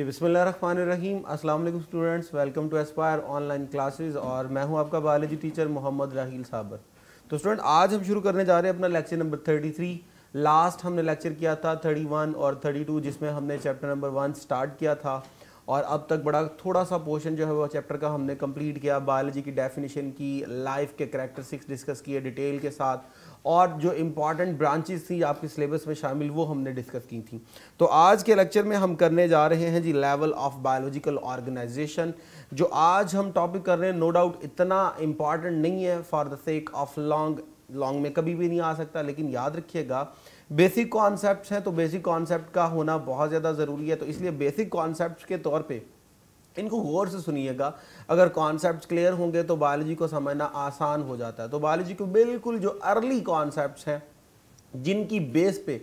जी बिसमीम असलम students welcome to Aspire online classes और मैं हूं आपका बायोलॉजी टीचर मोहम्मद राहील साबर तो स्टूडेंट आज हम शुरू करने जा रहे हैं अपना लेक्चर नंबर 33 लास्ट हमने लेक्चर किया था 31 और 32 जिसमें हमने चैप्टर नंबर वन स्टार्ट किया था और अब तक बड़ा थोड़ा सा पोर्शन जो है वो चैप्टर का हमने कम्प्लीट किया बायोलॉजी की डेफिनेशन की लाइफ के करेक्टरिस्टिक्स डिस्कस किए डिटेल के साथ और जो इम्पॉर्टेंट ब्रांचेस थी आपके सिलेबस में शामिल वो हमने डिस्कस की थी तो आज के लेक्चर में हम करने जा रहे हैं जी लेवल ऑफ बायोलॉजिकल ऑर्गेनाइजेशन जो आज हम टॉपिक कर रहे हैं नो डाउट इतना इम्पॉर्टेंट नहीं है for the sake of long long में कभी भी नहीं आ सकता लेकिन याद रखिएगा बेसिक कॉन्सेप्ट हैं तो बेसिक कॉन्सेप्ट का होना बहुत ज़्यादा ज़रूरी है तो इसलिए बेसिक कॉन्सेप्ट के तौर पर इनको गौर से सुनिएगा अगर कॉन्सेप्ट क्लियर होंगे तो बायोलॉजी को समझना आसान हो जाता है तो बायोलॉजी को बिल्कुल जो अर्ली कॉन्सेप्ट हैं जिनकी बेस पे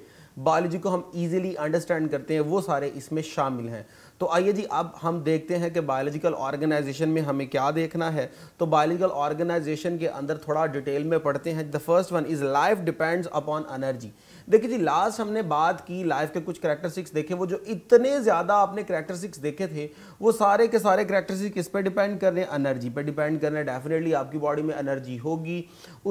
बायोलॉजी को हम इजीली अंडरस्टैंड करते हैं वो सारे इसमें शामिल हैं तो आइए जी अब हम देखते हैं कि बायोलॉजिकल ऑर्गेनाइजेशन में हमें क्या देखना है तो बायोलॉजिकल ऑर्गेनाइजेशन के अंदर थोड़ा डिटेल में पढ़ते हैं the first one is life depends upon energy देखिए जी लास्ट हमने बात की लाइफ के कुछ करेक्टरिस्टिक्स देखे वो जो इतने ज़्यादा आपने करेक्टरिस्टिक्स देखे थे वो सारे के सारे करेक्टरिस्टिक्स किस पे डिपेंड कर रहे हैं अनर्जी पे डिपेंड कर रहे हैं डेफिनेटली आपकी बॉडी में अनर्जी होगी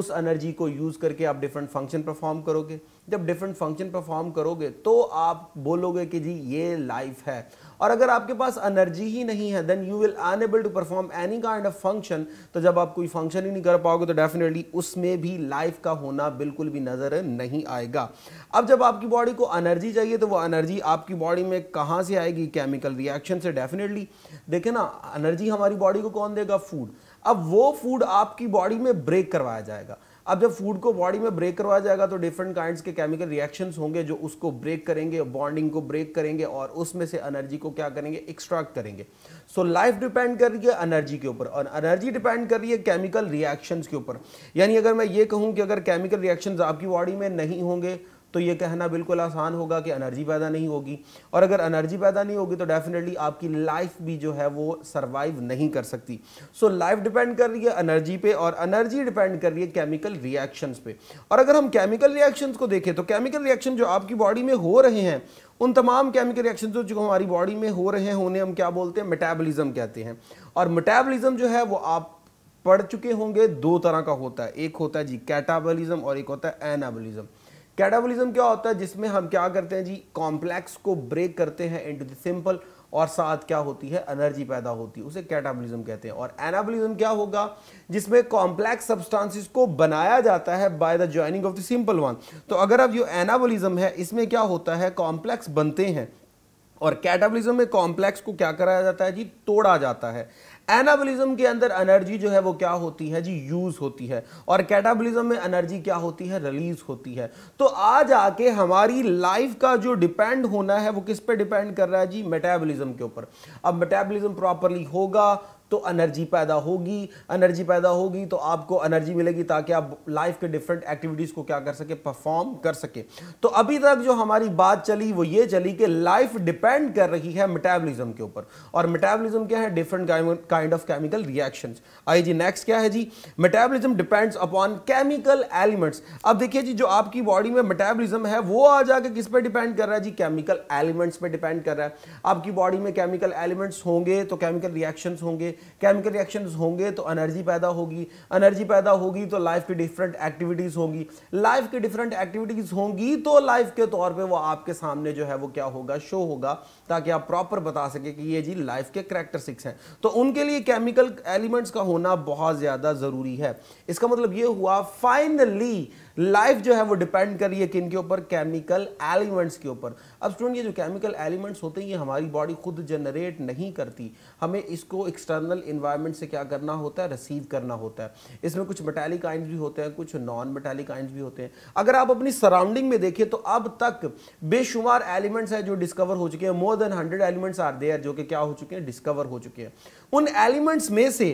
उस अनर्जी को यूज़ करके आप डिफरेंट फंक्शन परफॉर्म करोगे जब डिफरेंट फंक्शन परफॉर्म करोगे तो आप बोलोगे कि जी ये लाइफ है और अगर आपके पास एनर्जी ही नहीं है then you will unable to perform any kind of function तो जब आप कोई फंक्शन ही नहीं कर पाओगे तो डेफिनेटली उसमें भी लाइफ का होना बिल्कुल भी नज़र नहीं आएगा अब जब आपकी बॉडी को एनर्जी चाहिए तो वो एनर्जी आपकी बॉडी में कहाँ से आएगी केमिकल रिएक्शन से डेफिनेटली देखे ना एनर्जी हमारी बॉडी को कौन देगा फूड अब वो फूड आपकी बॉडी में ब्रेक करवाया जाएगा अब जब फूड को बॉडी में ब्रेक करवाया जाएगा तो डिफरेंट काइंड्स के केमिकल रिएक्शन होंगे जो उसको ब्रेक करेंगे बॉन्डिंग को ब्रेक करेंगे और उसमें से एनर्जी को क्या करेंगे एक्सट्रैक्ट करेंगे सो लाइफ डिपेंड कर रही है एनर्जी के ऊपर और एनर्जी डिपेंड कर रही है केमिकल रिएक्शन के ऊपर यानी अगर मैं ये कहूँ कि अगर केमिकल रिएक्शन आपकी बॉडी में नहीं होंगे तो ये कहना बिल्कुल आसान होगा कि एनर्जी पैदा नहीं होगी और अगर एनर्जी पैदा नहीं होगी तो डेफिनेटली आपकी लाइफ भी जो है वो सर्वाइव नहीं कर सकती सो लाइफ डिपेंड कर रही है एनर्जी पे और एनर्जी डिपेंड कर रही है केमिकल रिएक्शंस पे और अगर हम केमिकल रिएक्शंस को देखें तो केमिकल रिएक्शन जो आपकी बॉडी में हो रहे हैं उन तमाम केमिकल रिएक्शन जो, हमारी बॉडी में हो रहे हैं उन्हें हम क्या बोलते हैं मेटाबोलिज्म कहते हैं और मेटाबोलिज्म जो है वो आप पढ़ चुके होंगे दो तरह का होता है एक होता है जी कैटाबोलिज्म और एक होता है एनाबोलिज्म कैटाबॉलिज्म क्या होता है जिसमें हम क्या करते हैं जी कॉम्प्लेक्स को ब्रेक करते हैं इनटू द सिंपल और साथ क्या होती है एनर्जी पैदा होती है उसे कैटाबॉलिज्म कहते हैं और एनाबोलिज्म क्या होगा जिसमें कॉम्प्लेक्स सब्सटेंसेस को बनाया जाता है by the joining of the simple one तो अगर अब जो एनाबोलिज्म है इसमें क्या होता है कॉम्प्लेक्स बनते हैं और कैटाबॉलिज्म में कॉम्प्लेक्स को क्या कराया जाता है जी तोड़ा जाता है एनाबलिज्म के अंदर एनर्जी जो है वो क्या होती है जी यूज होती है और कैटाबॉलिज्म में एनर्जी क्या होती है रिलीज होती है तो आज आके हमारी लाइफ का जो डिपेंड होना है वो किस पे डिपेंड कर रहा है जी मेटाबॉलिज्म के ऊपर अब मेटाबॉलिज्म प्रॉपरली होगा तो एनर्जी पैदा होगी एनर्जी पैदा होगी तो आपको एनर्जी मिलेगी ताकि आप लाइफ के डिफरेंट एक्टिविटीज़ को क्या कर सके परफॉर्म कर सके तो अभी तक जो हमारी बात चली वो ये चली कि लाइफ डिपेंड कर रही है मेटाबॉलिज्म के ऊपर और मेटाबॉलिज्म क्या है different kind of chemical reaction आइए जी नेक्स्ट क्या है जी metabolism depends upon chemical elements अब देखिए जी जो आपकी बॉडी में मेटाबॉलिज्म है वो आ जाकर किस पर डिपेंड कर रहा है जी केमिकल एलिमेंट्स पर डिपेंड कर रहा है आपकी बॉडी में केमिकल एलिमेंट्स होंगे तो केमिकल रिएक्शन होंगे केमिकल रिएक्शन होंगे तो एनर्जी पैदा होगी एनर्जी पैदा होगी तो लाइफ की डिफरेंट एक्टिविटीज़ होंगी लाइफ की डिफरेंट एक्टिविटीज़ होंगी तो लाइफ के तौर पर वो आपके सामने जो है वो क्या होगा शो होगा ताकि आप प्रॉपर बता सके कि ये जी लाइफ के करेक्टरिस्टिक्स हैं तो उनके लिए केमिकल एलिमेंट्स का होना बहुत ज़्यादा ज़रूरी है इसका मतलब ये हुआ फाइनली लाइफ जो है वो डिपेंड कर रही है किन के ऊपर केमिकल एलिमेंट्स के ऊपर अब स्टूडेंट ये जो केमिकल एलिमेंट्स होते हैं ये हमारी बॉडी खुद जनरेट नहीं करती हमें इसको एक्सटर्नल इन्वायरमेंट से क्या करना होता है रिसीव करना होता है इसमें कुछ मेटेलिक आइंस भी होते हैं कुछ नॉन मेटेलिक आइंस भी होते हैं अगर आप अपनी सराउंडिंग में देखें तो अब तक बेशुमार एलिमेंट्स हैं जो डिस्कवर हो चुके हैं more than hundred elements are there जो कि क्या हो चुके हैं डिस्कवर हो चुके हैं उन एलिमेंट्स में से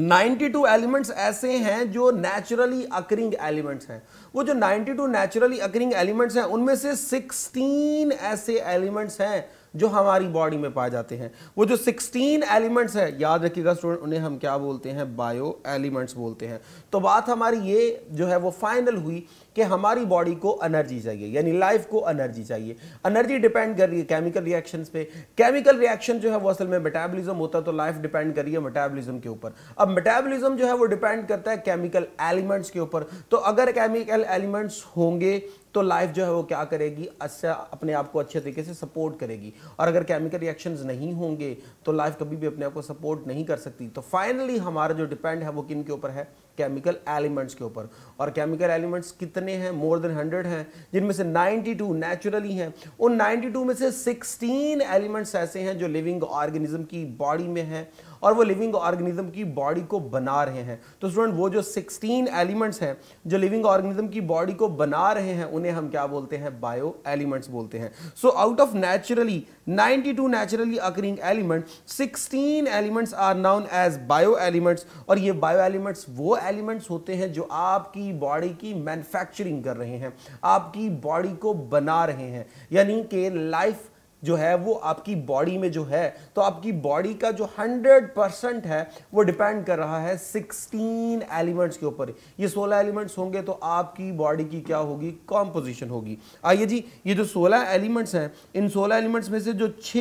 92 एलिमेंट्स ऐसे हैं जो नेचुरली अकरिंग एलिमेंट्स हैं वो जो 92 नेचुरली अकरिंग एलिमेंट्स हैं उनमें से 16 ऐसे एलिमेंट्स हैं जो हमारी बॉडी में पाए जाते हैं वो जो 16 एलिमेंट्स है याद रखिएगा स्टूडेंट उन्हें हम क्या बोलते हैं बायो एलिमेंट्स बोलते हैं तो बात हमारी ये जो है वो फाइनल हुई कि हमारी बॉडी को एनर्जी चाहिए यानी लाइफ को एनर्जी चाहिए एनर्जी डिपेंड कर रही है केमिकल रिएक्शंस पे केमिकल रिएक्शन जो है वो असल में मेटाबॉलिज्म होता है तो लाइफ डिपेंड कर रही है मेटाबॉलिज्म के ऊपर अब मेटाबॉलिज्म जो है वो डिपेंड करता है केमिकल एलिमेंट्स के ऊपर तो अगर केमिकल एलिमेंट्स होंगे तो लाइफ जो है वो क्या करेगी अच्छा अपने आप को अच्छे तरीके से सपोर्ट करेगी और अगर केमिकल रिएक्शन नहीं होंगे तो लाइफ कभी भी अपने आप को सपोर्ट नहीं कर सकती तो फाइनली हमारा जो डिपेंड है वो किन के ऊपर है केमिकल एलिमेंट्स के ऊपर और केमिकल एलिमेंट्स कितने हैं मोर देन हंड्रेड हैं जिनमें से टू नेचुरली हैं उन नाइन्टी टू में से सिक्सटीन एलिमेंट्स ऐसे हैं जो लिविंग ऑर्गेनिज्म की बॉडी में हैं और वो लिविंग ऑर्गेनिज्म की बॉडी को बना रहे हैं तो स्टूडेंट वो जो 16 एलिमेंट्स हैं जो लिविंग ऑर्गेनिज्म की बॉडी को बना रहे हैं उन्हें हम क्या बोलते हैं बायो एलिमेंट्स बोलते हैं so out of naturally 92 naturally occurring element 16 elements are known as bio elements और ये बायो एलिमेंट्स वो एलिमेंट्स होते हैं जो आपकी बॉडी की मैन्युफैक्चरिंग कर रहे हैं आपकी बॉडी को बना रहे हैं यानी कि लाइफ जो है वो आपकी बॉडी में जो है तो आपकी बॉडी का जो 100 परसेंट है वो डिपेंड कर रहा है 16 एलिमेंट्स के ऊपर ये 16 एलिमेंट्स होंगे तो आपकी बॉडी की क्या होगी कॉम्पोजिशन होगी आइए जी ये जो 16 एलिमेंट्स हैं इन 16 एलिमेंट्स में से जो 6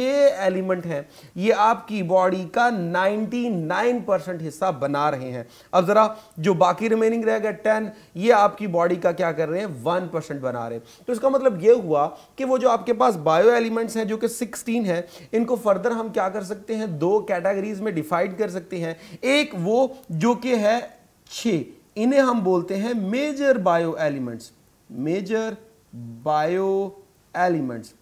एलिमेंट हैं ये आपकी बॉडी का 99 परसेंट हिस्सा बना रहे हैं अब ज़रा जो बाकी रिमेनिंग रह गया टेन ये आपकी बॉडी का क्या कर रहे हैं वन परसेंट बना रहे हैं तो इसका मतलब ये हुआ कि वो जो आपके पास बायो एलिमेंट्स हैं जो कि 16 है इनको फर्दर हम क्या कर सकते हैं दो कैटेगरीज में डिफाइड कर सकते हैं एक वो जो कि है छ इन्हें हम बोलते हैं major bio elements major bio elements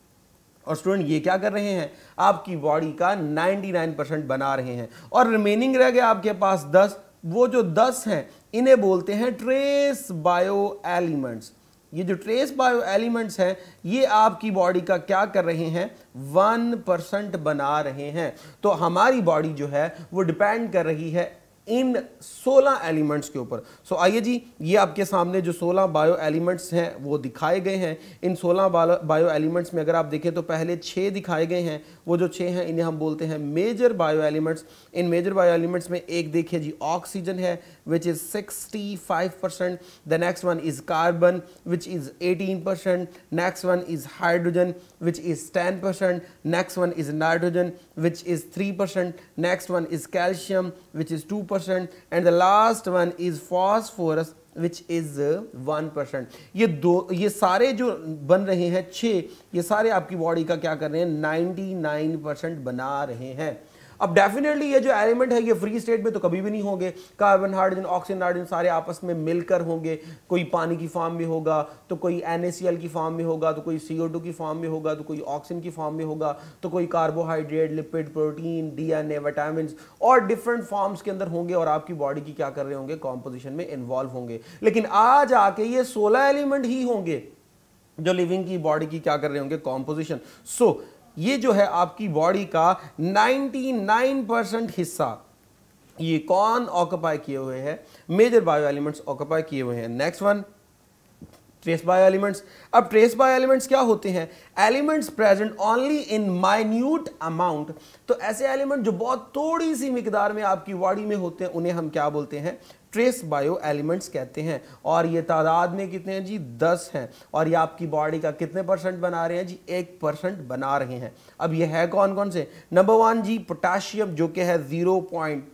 और स्टूडेंट ये क्या कर रहे हैं आपकी बॉडी का 99 परसेंट बना रहे हैं और रिमेनिंग रह गया आपके पास 10 वो जो 10 हैं इन्हें बोलते हैं ट्रेस बायो एलिमेंट्स ये जो ट्रेस बायो एलिमेंट्स हैं ये आपकी बॉडी का क्या कर रहे हैं वन परसेंट बना रहे हैं तो हमारी बॉडी जो है वो डिपेंड कर रही है इन 16 एलिमेंट्स के ऊपर सो so, आइए जी ये आपके सामने जो 16 बायो एलिमेंट्स हैं वो दिखाए गए हैं इन 16 बायो एलिमेंट्स में अगर आप देखें तो पहले छः दिखाए गए हैं वो जो छः हैं इन्हें हम बोलते हैं मेजर बायो एलिमेंट्स इन मेजर बायो एलिमेंट्स में एक देखिए जी ऑक्सीजन है which is sixty five percent the next one is carbon which is eighteen percent next one is hydrogen which is ten percent next one is nitrogen which is three percent next one is calcium which is two percent and the last one is phosphorus which is one percent ये दो ये सारे जो बन रहे हैं छे ये सारे आपकी बॉडी का क्या कर रहे हैं नाइन्टी नाइन परसेंट बना रहे हैं अब डेफिनेटली ये जो एलिमेंट है ये फ्री स्टेट में तो कभी भी नहीं होंगे कार्बन हाइड्रोजन ऑक्सीजन हाइड्रोजन सारे आपस में मिलकर होंगे कोई पानी की फॉर्म में होगा तो कोई एन की फॉर्म में होगा तो कोई सी की फॉर्म में होगा तो कोई ऑक्सीजन की फॉर्म में होगा तो कोई carbohydrate lipid protein D N और डिफरेंट फॉर्म्स के अंदर होंगे और आपकी बॉडी की क्या कर रहे होंगे कॉम्पोजिशन में इन्वॉल्व होंगे लेकिन आज आके ये सोलह एलिमेंट ही होंगे जो लिविंग की बॉडी की क्या कर रहे होंगे कॉम्पोजिशन सो so, ये जो है आपकी बॉडी का 99 परसेंट हिस्सा ये कौन ऑक्यूपाई किए हुए हैं मेजर बायो एलिमेंट्स ऑक्यूपाई किए हुए हैं next one trace bio elements अब ट्रेस बायो एलिमेंट्स क्या होते हैं elements present only in minute amount तो ऐसे एलिमेंट जो बहुत थोड़ी सी मिकदार में आपकी बॉडी में होते हैं उन्हें हम क्या बोलते हैं ट्रेस बायो एलिमेंट्स कहते हैं और ये तादाद में कितने हैं जी दस हैं और ये आपकी बॉडी का कितने परसेंट बना रहे हैं जी एक परसेंट बना रहे हैं अब ये है कौन कौन से नंबर वन जी पोटाशियम जो कि है जीरो पॉइंट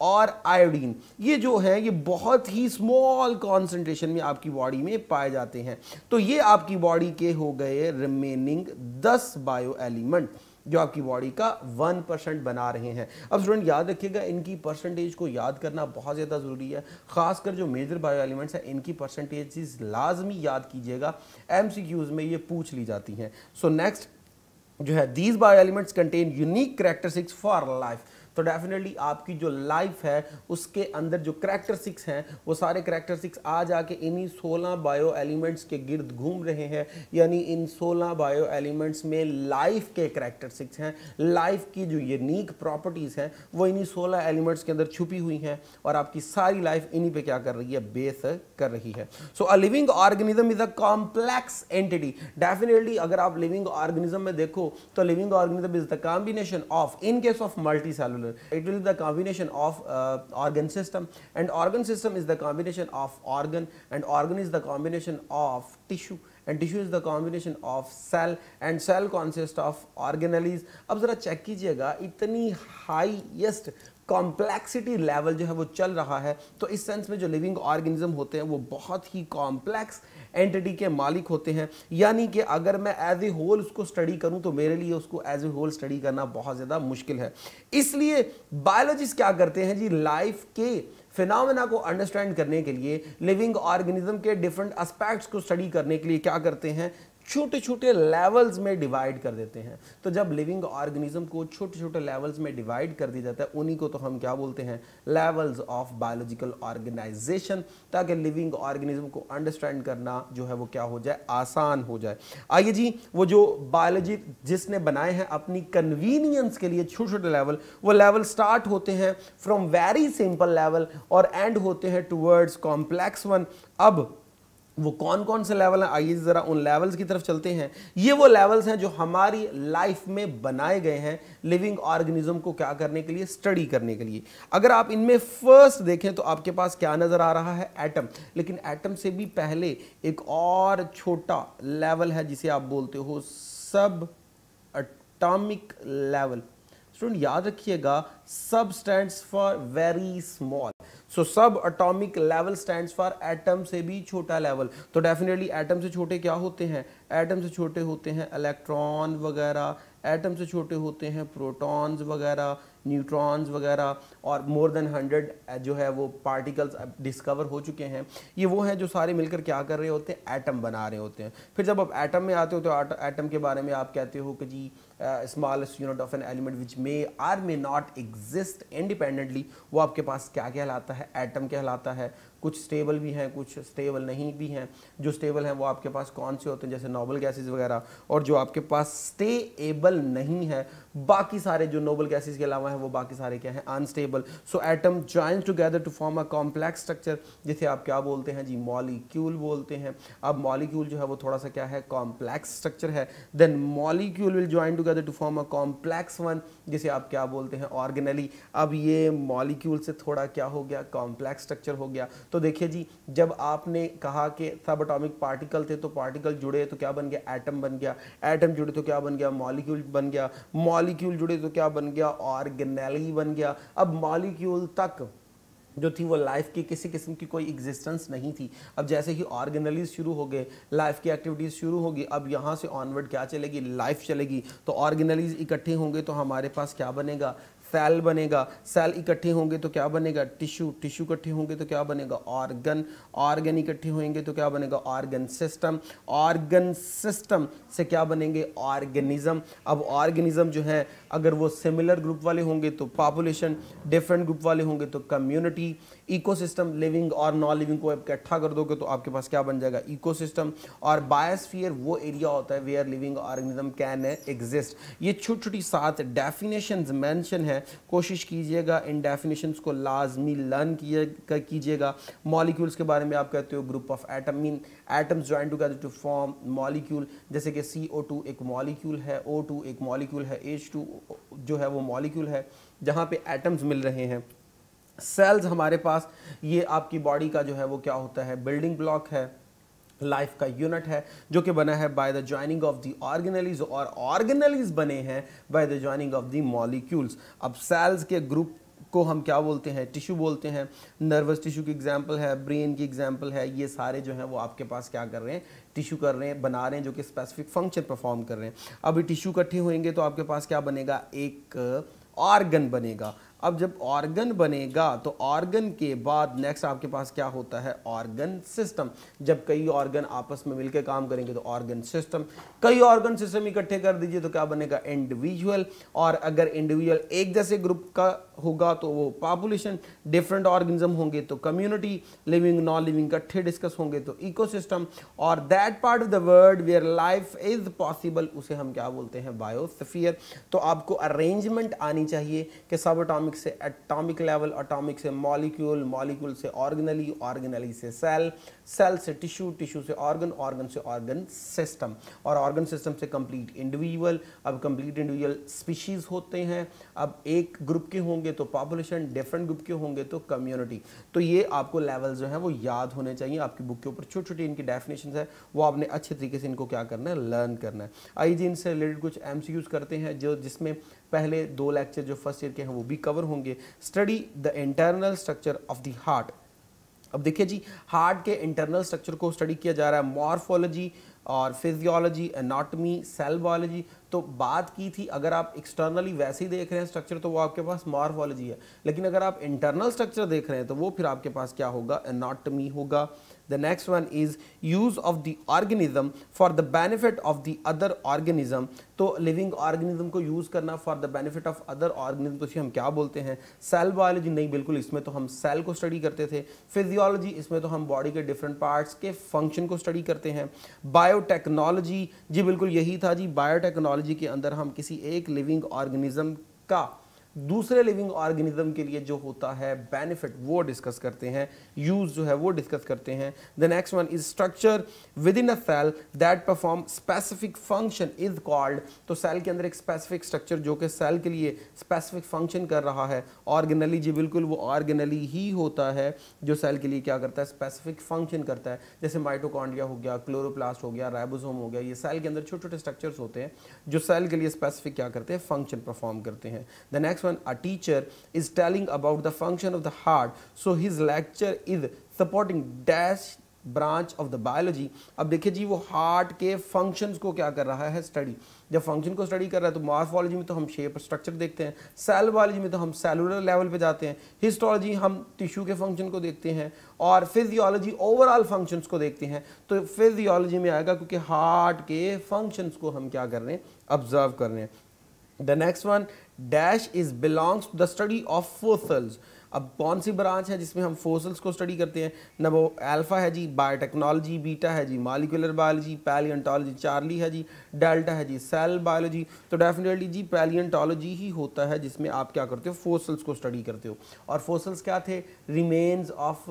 और आयोडीन ये जो है ये बहुत ही स्मॉल कॉन्सेंट्रेशन में आपकी बॉडी में पाए जाते हैं तो ये आपकी बॉडी के हो गए रिमेनिंग दस बायो एलिमेंट जो आपकी बॉडी का वन परसेंट बना रहे हैं अब स्टूडेंट याद रखिएगा इनकी परसेंटेज को याद करना बहुत ज़्यादा ज़रूरी है खासकर जो मेजर बायो एलिमेंट्स हैं इनकी परसेंटेज लाजमी याद कीजिएगा एम में ये पूछ ली जाती हैं सो नेक्स्ट जो है these bio elements contain unique character for life तो डेफिनेटली आपकी जो लाइफ है उसके अंदर जो करेक्टर सिक्स हैं वो सारे करेक्टर सिक्स आ जाके इन्हीं सोलह बायो एलिमेंट्स के गिर्द घूम रहे हैं यानी इन सोलह बायो एलिमेंट्स में लाइफ के करेक्टर सिक्स हैं लाइफ की जो यूनिक प्रॉपर्टीज़ हैं वो इन्हीं सोलह एलिमेंट्स के अंदर छुपी हुई हैं और आपकी सारी लाइफ इन्हीं पर क्या कर रही है बेस कर रही है so a living organism is a complex entity definitely अगर आप लिविंग ऑर्गेनिज्म में देखो तो living organism is the combination of in case of multicellular It will be the combination of uh, organ system and organ system is the combination of organ and organ is the combination of tissue and tissue is the combination of cell and cell consist of organelles अब ज़रा check कीजिएगा इतनी highest complexity level जो है वो चल रहा है तो इस सेंस में जो लिविंग ऑर्गेनिज्म होते हैं वो बहुत ही कॉम्प्लेक्स एंटिटी के मालिक होते हैं यानी कि अगर मैं एज ए होल उसको स्टडी करूं तो मेरे लिए उसको एज ए होल स्टडी करना बहुत ज़्यादा मुश्किल है इसलिए बायोलॉजिस्ट क्या करते हैं जी लाइफ के फिनोमेना को अंडरस्टैंड करने के लिए लिविंग ऑर्गेनिज्म के डिफरेंट एस्पेक्ट्स को स्टडी करने के लिए क्या करते हैं छोटे छोटे लेवल्स में डिवाइड कर देते हैं तो जब लिविंग ऑर्गेनिज्म को छोटे छोटे लेवल्स में डिवाइड कर दिया जाता है उन्हीं को तो हम क्या बोलते हैं लेवल्स ऑफ बायोलॉजिकल ऑर्गेनाइजेशन ताकि लिविंग ऑर्गेनिज्म को अंडरस्टैंड करना जो है वो क्या हो जाए आसान हो जाए आइए जी वो जो बायोलॉजी जिसने बनाए हैं अपनी कन्वीनियंस के लिए छोटे छोटे लेवल वो लेवल स्टार्ट होते हैं फ्रॉम वेरी सिंपल लेवल और एंड होते हैं टूवर्ड्स कॉम्प्लेक्स वन अब वो कौन कौन से लेवल हैं आइए ज़रा उन लेवल्स की तरफ चलते हैं ये वो लेवल्स हैं जो हमारी लाइफ में बनाए गए हैं लिविंग ऑर्गेनिज्म को क्या करने के लिए स्टडी करने के लिए अगर आप इनमें फर्स्ट देखें तो आपके पास क्या नज़र आ रहा है एटम लेकिन एटम से भी पहले एक और छोटा लेवल है जिसे आप बोलते हो सब अटामिक लेवल स्टूडेंट याद रखिएगा stand for very small so subatomic level stand for atom से भी छोटा लेवल तो डेफिनेटली एटम से छोटे क्या होते हैं एटम से छोटे होते हैं इलेक्ट्रॉन वगैरह एटम से छोटे होते हैं प्रोटॉन्स वगैरह न्यूट्रॉन्स वगैरह और मोर देन हंड्रेड जो है वो पार्टिकल्स डिस्कवर हो चुके हैं ये वो हैं जो सारे मिलकर क्या कर रहे होते हैं एटम बना रहे होते हैं फिर जब आप एटम में आते हो तो एटम के बारे में आप कहते हो कि जी uh, smallest unit of an element which may or may not exist independently वो आपके पास क्या कहलाता है एटम कहलाता है कुछ स्टेबल भी हैं कुछ स्टेबल नहीं भी हैं जो स्टेबल हैं वो आपके पास कौन से होते हैं जैसे नोबल गैसेज वगैरह और जो आपके पास स्टेबल नहीं है बाकी सारे जो नोबल गैसेज के अलावा हैं वो बाकी सारे क्या हैं unstable so atom join together to form a complex structure जिसे आप क्या बोलते हैं जी मॉलिक्यूल बोलते हैं अब मॉलिक्यूल जो है वो थोड़ा सा क्या है कॉम्प्लेक्स स्ट्रक्चर है then molecule will join together to form a complex one जिसे आप क्या बोलते हैं ऑर्गेनली अब ये मॉलिक्यूल से थोड़ा क्या हो गया कॉम्प्लेक्स स्ट्रक्चर हो गया तो देखिए जी जब आपने कहा कि सब अटोमिक पार्टिकल थे तो पार्टिकल जुड़े तो क्या बन गया एटम बन गया एटम जुड़े तो क्या बन गया मॉलिक्यूल बन गया मॉलिक्यूल जुड़े तो क्या बन गया ऑर्गेनेली बन गया अब मॉलिक्यूल तक जो थी वो लाइफ की किसी किस्म की कोई एग्जिस्टेंस नहीं थी अब जैसे ही ऑर्गेनलीज शुरू हो गए लाइफ की एक्टिविटीज़ शुरू होगी अब यहाँ से ऑनवर्ड क्या चलेगी लाइफ चलेगी तो ऑर्गेनलीज इकट्ठे होंगे तो हमारे पास क्या बनेगा सेल बनेगा सेल इकट्ठे होंगे तो क्या बनेगा टिश्यू टिश्यू इकट्ठे होंगे तो क्या बनेगा ऑर्गन ऑर्गन इकट्ठे होंगे तो क्या बनेगा ऑर्गन सिस्टम ऑर्गन सिस्टम से क्या बनेंगे ऑर्गेनिज्म अब ऑर्गेनिज्म जो है अगर वो सिमिलर ग्रुप वाले होंगे तो पॉपुलेशन डिफरेंट ग्रुप वाले होंगे तो कम्युनिटी इकोसिस्टम लिविंग और नॉन लिविंग को इकट्ठा कर दोगे तो आपके पास क्या बन जाएगा इकोसिस्टम और बायोस्फीयर वो एरिया होता है where living organism can exist ये छोटी छोटी सात डेफिनेशन मैंशन है है कोशिश कीजिएगा इन डेफिनेशन को लाजमी लर्न कीजिएगा मॉलिक्यूल्स के बारे में आप कहते हो group of atom mean atoms join together to form molecule जैसे कि सी ओ टू एक मॉलिक्यूल है ओ टू एक मॉलिक्यूल है एच टू जो है वो मॉलिक्यूल है जहाँ पे एटम्स मिल रहे हैं सेल्स हमारे पास ये आपकी बॉडी का जो है वो क्या होता है बिल्डिंग ब्लॉक है लाइफ का यूनिट है जो कि बना है by the joining of the organelles और ऑर्गेनलीज बने हैं by the joining of the molecules अब सेल्स के ग्रुप को हम क्या बोलते हैं टिश्यू बोलते हैं नर्वस टिश्यू की एग्जाम्पल है ब्रेन की एग्जाम्पल है ये सारे जो हैं वो आपके पास क्या कर रहे हैं टिश्यू कर रहे हैं बना रहे हैं जो कि स्पेसिफिक फंक्शन परफॉर्म कर रहे हैं अभी टिश्यू इकट्ठे होंगे तो आपके पास क्या बनेगा एक ऑर्गन बनेगा अब जब ऑर्गन बनेगा तो ऑर्गन के बाद नेक्स्ट आपके पास क्या होता है ऑर्गन सिस्टम जब कई ऑर्गन आपस में मिलकर काम करेंगे तो ऑर्गन सिस्टम कई ऑर्गन सिस्टम इकट्ठे कर दीजिए तो क्या बनेगा इंडिविजुअल और अगर इंडिविजुअल एक जैसे ग्रुप का होगा तो वो पॉपुलेशन डिफरेंट ऑर्गेनिज्म होंगे तो कम्युनिटी लिविंग नॉन लिविंग इकट्ठे डिस्कस होंगे तो इको और that part of the world where life is possible उसे हम क्या बोलते हैं बायोसफियर तो आपको अरेंजमेंट आनी चाहिए कि सब अटोमिक एटॉमिक से एटॉमिक लेवल एटॉमिक से मॉलिक्यूल मॉलिक्यूल से ऑर्गेनली ऑर्गेनली से सेल सेल से टिश्यू टिश्यू से ऑर्गन ऑर्गन से ऑर्गन सिस्टम और ऑर्गन सिस्टम से कंप्लीट इंडिविजुअल अब कंप्लीट इंडिविजुअल स्पीशीज होते हैं अब एक ग्रुप के होंगे तो पॉपुलेशन डिफरेंट ग्रुप के होंगे तो कम्युनिटी तो ये आपको लेवल जो है वो याद होने चाहिए आपकी बुक के ऊपर छोटी छोटी इनकी डेफिनेशन है वो आपने अच्छे तरीके से इनको क्या करना है लर्न करना है आइए जी इनसे रिलेटेड कुछ एम करते हैं जो जिसमें पहले दो लेक्चर जो फर्स्ट ईयर के हैं वो भी कवर होंगे study the internal structure of the heart अब देखिए जी हार्ट के इंटरनल स्ट्रक्चर को स्टडी किया जा रहा है मॉर्फोलॉजी और फिजियोलॉजी एनाटमी सेल बायोलॉजी तो बात की थी अगर आप एक्सटर्नली वैसे ही देख रहे हैं स्ट्रक्चर तो वो आपके पास मॉर्फोलॉजी है लेकिन अगर आप इंटरनल स्ट्रक्चर देख रहे हैं तो वो फिर आपके पास क्या होगा एनाटमी होगा the next one is use of the organism for the benefit of the other organism तो लिविंग ऑर्गेनिज्म को यूज करना for the benefit of other organism तो इसे हम क्या बोलते हैं सेल बायोलॉजी नहीं बिल्कुल इसमें तो हम सेल को स्टडी करते थे फिजियोलॉजी इसमें तो हम बॉडी के डिफरेंट पार्ट्स के फंक्शन को स्टडी करते हैं बायोटेक्नोलॉजी जी बिल्कुल यही था जी बायोटेक्नोलॉजी टेक्नोलॉजी के अंदर हम किसी एक लिविंग ऑर्गेनिज्म का दूसरे लिविंग ऑर्गेनिज्म के लिए जो होता है बेनिफिट वो डिस्कस करते हैं यूज जो है वो डिस्कस करते हैं the next one is structure within a cell that perform specific function is called तो सेल के अंदर एक स्पेसिफिक स्ट्रक्चर जो कि सेल के लिए स्पेसिफिक फंक्शन कर रहा है ऑर्गेनली जी बिल्कुल वो ऑर्गेनली ही होता है जो सेल के लिए क्या करता है स्पेसिफिक फंक्शन करता है जैसे माइटोकॉन्ड्रिया हो गया क्लोरोप्लास्ट हो गया राइबोसोम हो गया ये सेल के अंदर छोटे छोटे स्ट्रक्चर्स होते हैं जो सेल के लिए स्पेसिफिक क्या करते हैं फंक्शन परफॉर्म करते हैं the next when a teacher is telling about the function of the heart, so his lecture is supporting dash branch of the biology अब देखिए जी वो हार्ट के फंक्शंस को क्या कर रहा है स्टडी जब फंक्शन को स्टडी कर रहा है तो मार्फोलॉजी में तो हम शेप स्ट्रक्चर देखते हैं सेल बायोलॉजी में तो हम सेलुलर लेवल पे जाते हैं हिस्टोलॉजी हम टिश्यू के फंक्शन को देखते हैं और फिजियोलॉजी ओवरऑल फंक्शंस को देखते हैं तो फिजियोलॉजी में आएगा क्योंकि हार्ट के फंक्शंस को हम क्या कर रहे हैं ऑब्जर्व कर रहे हैं the next one dash is belongs to the study of fossils अब कौन सी ब्रांच है जिसमें हम फोसल्स को स्टडी करते हैं ना वो अल्फा है जी बायोटेक्नोलॉजी बीटा है जी मालिकुलर बायोलॉजी पैलियंटोलॉजी चार्ली है जी डेल्टा है जी सेल बायोलॉजी तो डेफिनेटली जी पैलियंटोलॉजी ही होता है जिसमें आप क्या करते हो फोसल्स को स्टडी करते हो और फोसल्स क्या थे remains of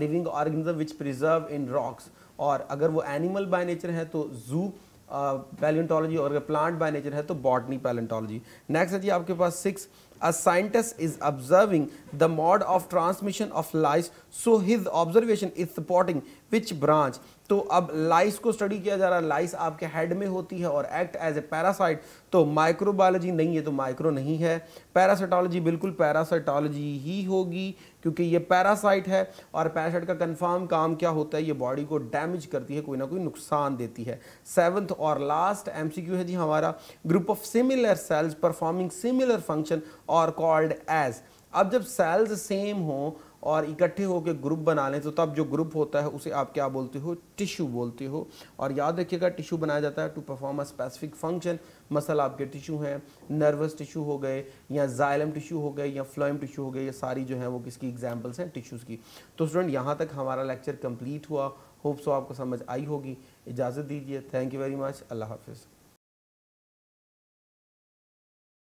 living organism which preserve in rocks और अगर वो एनिमल बाय नेचर है तो जू पैलेंटोलॉजी और अगर प्लांट बाय नेचर है तो बॉटनी पैलेंटोलॉजी नेक्स्ट है जी आपके पास six a scientist is observing the mode of transmission of lice so his observation is supporting which branch तो अब लाइस को स्टडी किया जा रहा है लाइस आपके हेड में होती है और एक्ट एज ए पैरासाइट तो माइक्रोबायोलॉजी नहीं है तो माइक्रो नहीं है पैरासाइटोलॉजी बिल्कुल पैरासाइटोलॉजी ही होगी क्योंकि ये पैरासाइट है और पैरासाइट का कन्फर्म काम क्या होता है ये बॉडी को डैमेज करती है कोई ना कोई नुकसान देती है सेवन्थ और लास्ट एम है जी हमारा group of similar cells performing similar function और कॉल्ड एज अब जब सेल्स सेम हो और इकट्ठे होकर ग्रुप बना लें तो तब जो ग्रुप होता है उसे आप क्या बोलते हो टिश्यू बोलते हो और याद रखिएगा टिश्यू बनाया जाता है to perform a specific function muscle आपके टिश्यू हैं नर्वस टिश्यू हो गए या जायलम टिश्यू हो गए या फ्लोइम टिश्यू हो गए ये सारी जो है वो किसकी एग्जाम्पल्स हैं टिश्यूज़ की तो स्टूडेंट यहाँ तक हमारा लेक्चर कम्प्लीट हुआ होप्स आपको समझ आई होगी इजाज़त दीजिए थैंक यू वेरी मच अल्लाह हाफिज़